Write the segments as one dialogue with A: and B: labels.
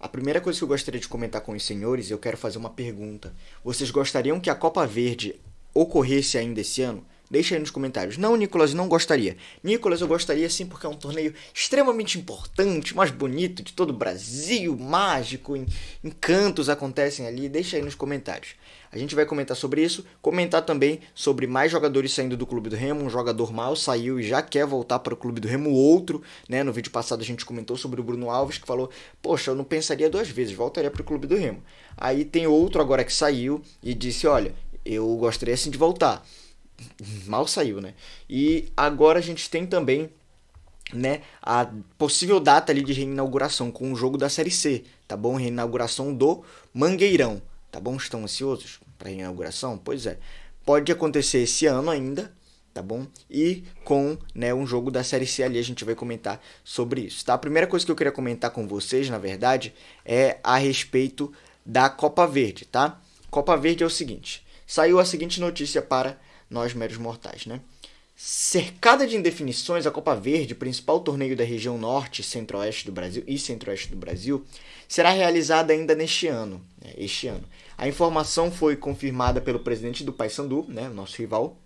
A: A primeira coisa que eu gostaria de comentar com os senhores, eu quero fazer uma pergunta. Vocês gostariam que a Copa Verde ocorresse ainda esse ano? Deixa aí nos comentários. Não, Nicolas, não gostaria. Nicolas, eu gostaria sim, porque é um torneio extremamente importante, mais bonito de todo o Brasil, mágico, em, encantos acontecem ali. Deixa aí nos comentários. A gente vai comentar sobre isso, comentar também sobre mais jogadores saindo do Clube do Remo. Um jogador mal saiu e já quer voltar para o Clube do Remo, outro, né? No vídeo passado a gente comentou sobre o Bruno Alves, que falou: Poxa, eu não pensaria duas vezes, voltaria para o Clube do Remo. Aí tem outro agora que saiu e disse: Olha, eu gostaria sim de voltar mal saiu, né? E agora a gente tem também né, a possível data ali de reinauguração com o jogo da Série C, tá bom? Reinauguração do Mangueirão, tá bom? Estão ansiosos para reinauguração? Pois é. Pode acontecer esse ano ainda, tá bom? E com né, um jogo da Série C ali a gente vai comentar sobre isso, tá? A primeira coisa que eu queria comentar com vocês, na verdade, é a respeito da Copa Verde, tá? Copa Verde é o seguinte, saiu a seguinte notícia para nós meros mortais, né? Cercada de indefinições, a Copa Verde, principal torneio da região norte, centro-oeste do Brasil e centro-oeste do Brasil, será realizada ainda neste ano, né, este ano. A informação foi confirmada pelo presidente do Paysandu, né, nosso rival,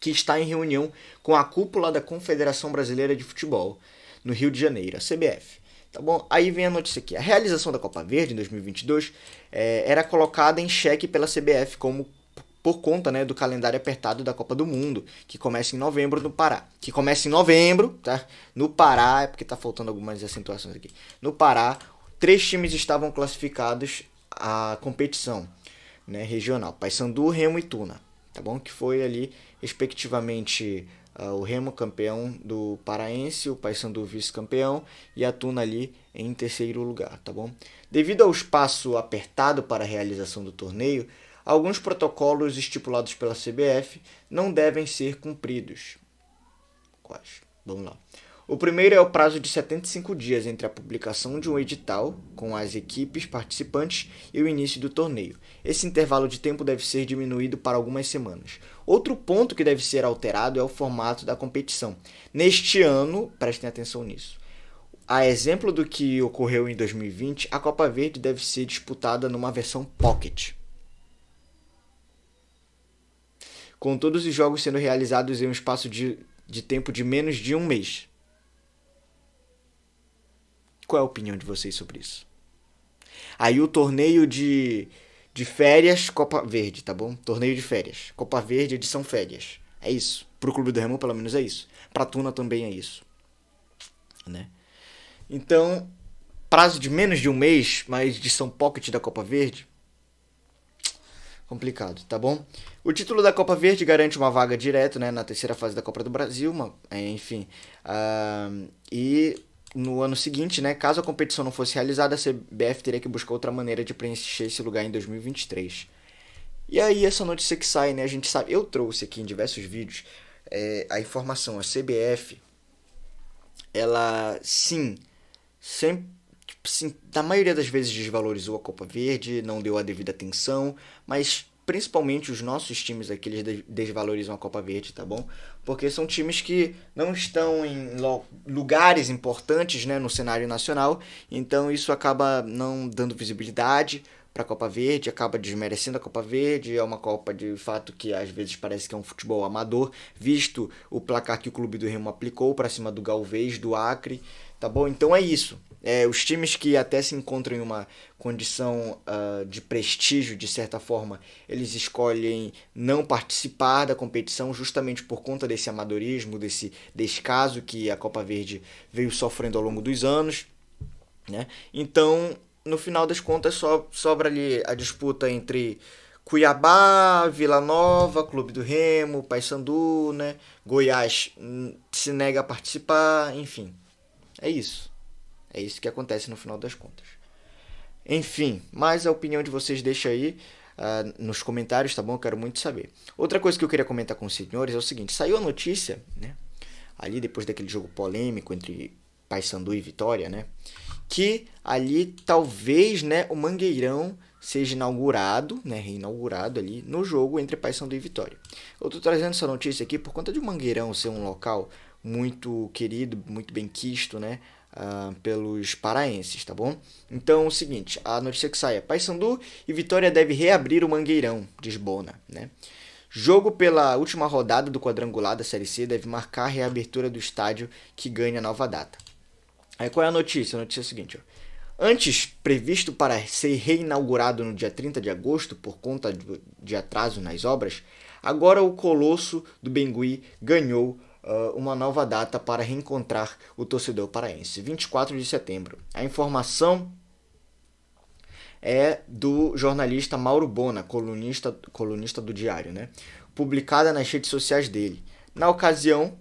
A: que está em reunião com a cúpula da Confederação Brasileira de Futebol no Rio de Janeiro, a CBF. Tá bom? Aí vem a notícia aqui. A realização da Copa Verde em 2022 é, eh, era colocada em xeque pela CBF como por conta né, do calendário apertado da Copa do Mundo, que começa em novembro no Pará. Que começa em novembro, tá? No Pará, é porque tá faltando algumas acentuações aqui. No Pará, três times estavam classificados à competição né, regional: Paysandu, Remo e Tuna, tá bom? Que foi ali, respectivamente, uh, o Remo campeão do Paraense, o Paysandu vice-campeão e a Tuna ali em terceiro lugar, tá bom? Devido ao espaço apertado para a realização do torneio alguns protocolos estipulados pela CBF não devem ser cumpridos. Quais? Vamos lá. O primeiro é o prazo de 75 dias entre a publicação de um edital com as equipes participantes e o início do torneio. Esse intervalo de tempo deve ser diminuído para algumas semanas. Outro ponto que deve ser alterado é o formato da competição. Neste ano, prestem atenção nisso. A exemplo do que ocorreu em 2020, a Copa Verde deve ser disputada numa versão pocket. com todos os jogos sendo realizados em um espaço de, de tempo de menos de um mês. Qual é a opinião de vocês sobre isso? Aí o torneio de, de férias, Copa Verde, tá bom? Torneio de férias. Copa Verde, edição férias. É isso. Pro Clube do Remo, pelo menos, é isso. Pra Tuna também é isso. Né? Então, prazo de menos de um mês, mas de São Pocket da Copa Verde, complicado, tá bom? O título da Copa Verde garante uma vaga direto, né, na terceira fase da Copa do Brasil, uma, é, enfim. Uh, e no ano seguinte, né, caso a competição não fosse realizada, a CBF teria que buscar outra maneira de preencher esse lugar em 2023. E aí essa notícia que sai, né, a gente sabe, eu trouxe aqui em diversos vídeos é, a informação, a CBF, ela sim sempre sim na maioria das vezes desvalorizou a Copa Verde, não deu a devida atenção, mas principalmente os nossos times aqui, eles desvalorizam a Copa Verde, tá bom? Porque são times que não estão em lugares importantes né, no cenário nacional, então isso acaba não dando visibilidade para a Copa Verde, acaba desmerecendo a Copa Verde, é uma Copa de fato que às vezes parece que é um futebol amador, visto o placar que o Clube do Remo aplicou para cima do Galvez, do Acre, tá bom? Então é isso. É, os times que até se encontram em uma condição uh, de prestígio, de certa forma, eles escolhem não participar da competição justamente por conta desse amadorismo, desse descaso que a Copa Verde veio sofrendo ao longo dos anos. Né? Então, no final das contas, só sobra ali a disputa entre Cuiabá, Vila Nova, Clube do Remo, Paysandu, né? Goiás hum, se nega a participar, enfim. É isso. É isso que acontece no final das contas. Enfim, mais a opinião de vocês deixa aí uh, nos comentários, tá bom? Eu quero muito saber. Outra coisa que eu queria comentar com os senhores é o seguinte: saiu a notícia, né? Ali depois daquele jogo polêmico entre Paysandu e Vitória, né? Que ali talvez, né, o Mangueirão seja inaugurado, né, reinaugurado ali no jogo entre Paysandu e Vitória. Eu tô trazendo essa notícia aqui por conta de o Mangueirão ser um local muito querido, muito bem quisto, né? uh, pelos paraenses, tá bom? Então, é o seguinte, a notícia que sai é Paysandu e Vitória deve reabrir o Mangueirão, diz Bona, né? Jogo pela última rodada do quadrangular da Série C deve marcar a reabertura do estádio que ganha nova data. Aí qual é a notícia? A notícia é a seguinte, ó. Antes previsto para ser reinaugurado no dia 30 de agosto por conta de atraso nas obras, agora o colosso do Bengui ganhou uh, uma nova data para reencontrar o torcedor paraense, 24 de setembro. A informação é do jornalista Mauro Bona, colunista, colunista do Diário, né? publicada nas redes sociais dele. Na ocasião,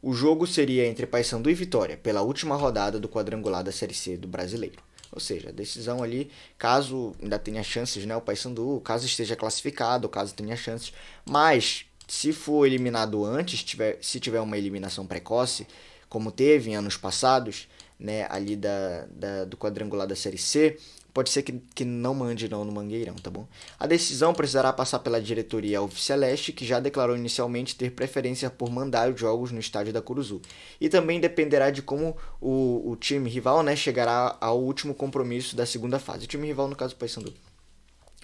A: o jogo seria entre Paysandu e Vitória, pela última rodada do quadrangular da Série C do Brasileiro. Ou seja, a decisão ali, caso ainda tenha chances, né, o Paysandu, caso esteja classificado, caso tenha chances, mas se for eliminado antes, tiver, se tiver uma eliminação precoce, como teve em anos passados, né, ali da, da, do quadrangular da Série C, pode ser que, que não mande não no Mangueirão, tá bom? A decisão precisará passar pela diretoria Alviceleste, que já declarou inicialmente ter preferência por mandar os jogos no estádio da Curuzu. E também dependerá de como o, o time rival né, chegará ao último compromisso da segunda fase. O time rival, no caso, o Paysandu.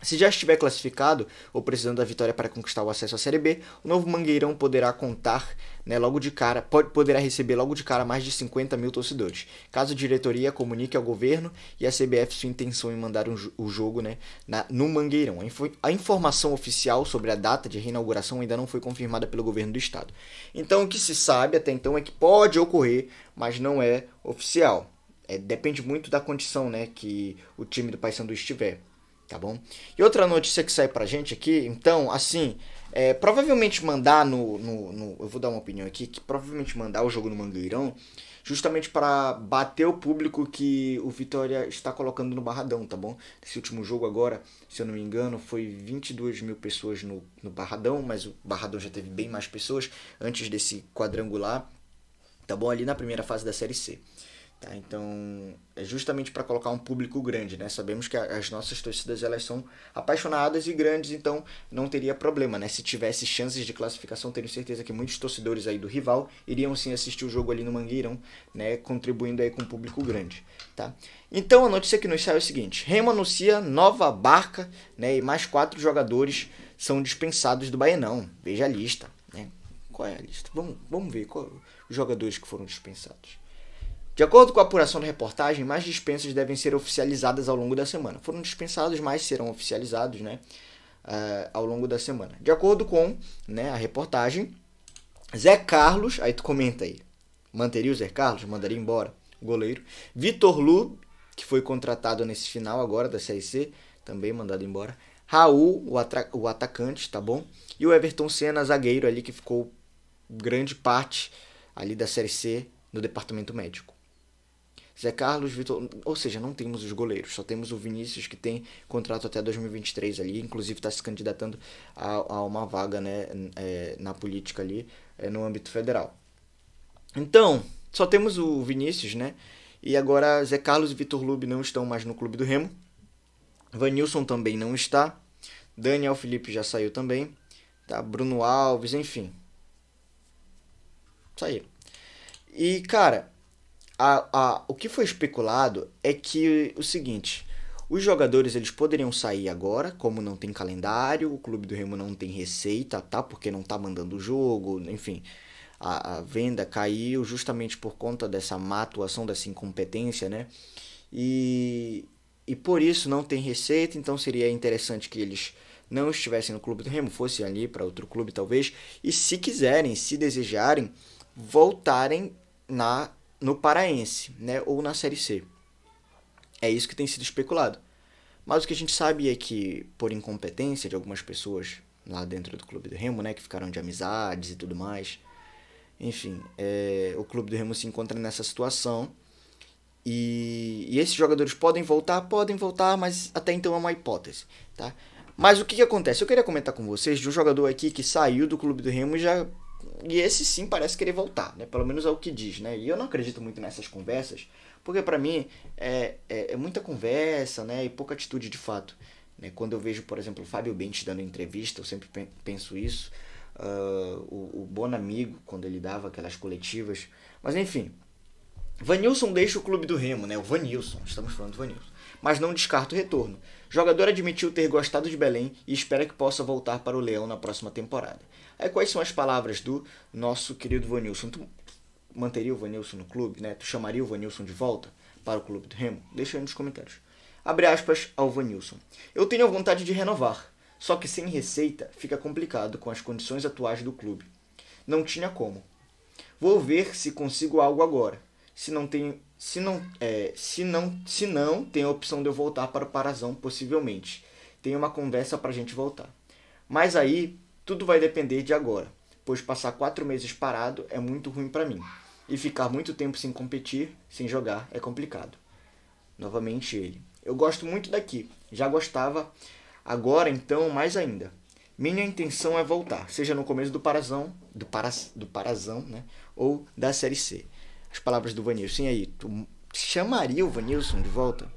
A: Se já estiver classificado ou precisando da vitória para conquistar o acesso à Série B, o novo Mangueirão poderá contar né, logo de cara, pode, poderá receber logo de cara mais de 50 mil torcedores. Caso a diretoria comunique ao governo e a CBF sua intenção em mandar um, o jogo né, na, no Mangueirão. A, info, a, informação oficial sobre a data de reinauguração ainda não foi confirmada pelo governo do estado. Então o que se sabe até então é que pode ocorrer, mas não é oficial. É, depende muito da condição né, que o time do Paysandu estiver tá bom? E outra notícia que sai pra gente aqui, então, assim, é, provavelmente mandar no, no, no, Eu vou dar uma opinião aqui, que provavelmente mandar o jogo no Mangueirão, justamente para bater o público que o Vitória está colocando no Barradão, tá bom? Esse último jogo agora, se eu não me engano, foi 22 mil pessoas no, no Barradão, mas o Barradão já teve bem mais pessoas antes desse quadrangular, tá bom? Ali na primeira fase da Série C. Tá? Então, é justamente para colocar um público grande, né? Sabemos que as nossas torcidas elas são apaixonadas e grandes, então não teria problema, né? Se tivesse chances de classificação, tenho certeza que muitos torcedores aí do rival iriam sim assistir o jogo ali no Mangueirão, né? Contribuindo aí com um público grande, tá? Então, a notícia que nos sai é o seguinte: Remo anuncia nova barca, né? E mais quatro jogadores são dispensados do Baianão. Veja a lista, né? Qual é a lista? Vamos, vamos ver qual, os jogadores que foram dispensados. De acordo com a apuração da reportagem, mais dispensas devem ser oficializadas ao longo da semana. Foram dispensados, mais serão oficializados né, uh, ao longo da semana. De acordo com né, a reportagem, Zé Carlos, aí tu comenta aí, manteria o Zé Carlos, mandaria embora o goleiro. Vitor Lu, que foi contratado nesse final agora da Série C, também mandado embora. Raul, o, o atacante, tá bom? E o Everton Senna, zagueiro ali, que ficou grande parte ali da Série C no departamento médico. Zé Carlos, Vitor. Ou seja, não temos os goleiros, só temos o Vinícius que tem contrato até 2023 ali, inclusive está se candidatando a, a, uma vaga né, é, na política ali é, no âmbito federal. Então, só temos o Vinícius, né? E agora Zé Carlos e Vitor Lube não estão mais no Clube do Remo. Vanilson também não está. Daniel Felipe já saiu também. Tá? Bruno Alves, enfim. Saíram. E, cara, a, a, o que foi especulado é que o seguinte, os jogadores eles poderiam sair agora, como não tem calendário, o Clube do Remo não tem receita, tá? Porque não tá mandando o jogo, enfim. A, a, venda caiu justamente por conta dessa má atuação, dessa incompetência, né? E, e por isso não tem receita, então seria interessante que eles não estivessem no Clube do Remo, fossem ali para outro clube talvez, e se quiserem, se desejarem, voltarem na no Paraense, né, ou na Série C. É isso que tem sido especulado. Mas o que a gente sabe é que, por incompetência de algumas pessoas lá dentro do Clube do Remo, né, que ficaram de amizades e tudo mais, enfim, é, o Clube do Remo se encontra nessa situação. E, e, esses jogadores podem voltar, podem voltar, mas até então é uma hipótese, tá? Mas o que, que acontece? Eu queria comentar com vocês de um jogador aqui que saiu do Clube do Remo e já e esse sim parece querer voltar, né? Pelo menos é o que diz, né? E eu não acredito muito nessas conversas, porque para mim é, é, é, muita conversa, né? E pouca atitude de fato. Né? Quando eu vejo, por exemplo, o Fábio Bente dando entrevista, eu sempre penso isso. Uh, o, o Bonamigo, quando ele dava aquelas coletivas. Mas enfim, Vanilson deixa o clube do Remo, né? O Vanilson, estamos falando do Vanilson. Mas não descarta o retorno. jogador admitiu ter gostado de Belém e espera que possa voltar para o Leão na próxima temporada. Aí quais são as palavras do nosso querido Vanilson? Tu manteria o Vanilson no clube, né? Tu chamaria o Vanilson de volta para o clube do Remo? Deixa aí nos comentários. Abre aspas ao Vanilson. Eu tenho vontade de renovar, só que sem receita fica complicado com as condições atuais do clube. Não tinha como. Vou ver se consigo algo agora se não tem se não é, se não se não tem a opção de eu voltar para o Parazão possivelmente. Tem uma conversa para a gente voltar. Mas aí tudo vai depender de agora, pois passar quatro meses parado é muito ruim para mim e ficar muito tempo sem competir, sem jogar é complicado. Novamente ele. Eu gosto muito daqui, já gostava, agora então mais ainda. Minha intenção é voltar, seja no começo do Parazão, do, para, do Parazão, né, ou da Série C as palavras do Vanilson. E aí, tu chamaria o Vanilson de volta?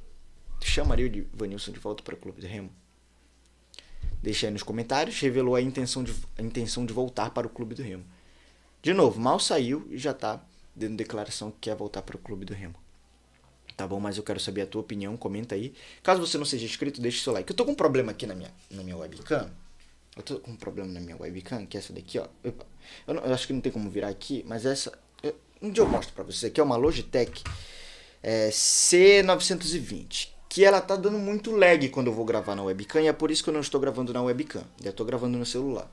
A: Tu chamaria o Vanilson de volta para o Clube do Remo? Deixa aí nos comentários, revelou a intenção, de, a intenção de voltar para o Clube do Remo. De novo, mal saiu e já está dando declaração que quer voltar para o Clube do Remo. Tá bom? Mas eu quero saber a tua opinião, comenta aí. Caso você não seja inscrito, deixa o seu like. Eu tô com um problema aqui na minha, na minha webcam. Eu tô com um problema na minha webcam, que é essa daqui, ó. eu, não, eu acho que não tem como virar aqui, mas essa onde eu mostro para você, que é uma Logitech é, C920, que ela tá dando muito lag quando eu vou gravar na webcam, e é por isso que eu não estou gravando na webcam, eu estou gravando no celular,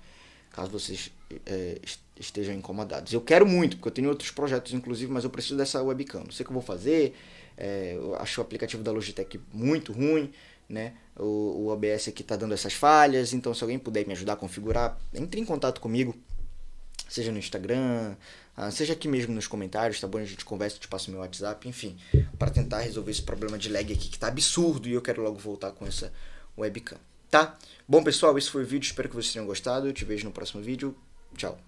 A: caso vocês é, estejam incomodados. Eu quero muito, porque eu tenho outros projetos inclusive, mas eu preciso dessa webcam, não sei o que eu vou fazer, é, eu acho o aplicativo da Logitech muito ruim, né? O, o OBS aqui tá dando essas falhas, então se alguém puder me ajudar a configurar, entre em contato comigo, seja no Instagram, ah, seja aqui mesmo nos comentários, tá bom? A gente conversa, eu te passo meu WhatsApp, enfim, para tentar resolver esse problema de lag aqui que tá absurdo e eu quero logo voltar com essa webcam, tá? Bom, pessoal, esse foi o vídeo, espero que vocês tenham gostado. Eu te vejo no próximo vídeo. Tchau.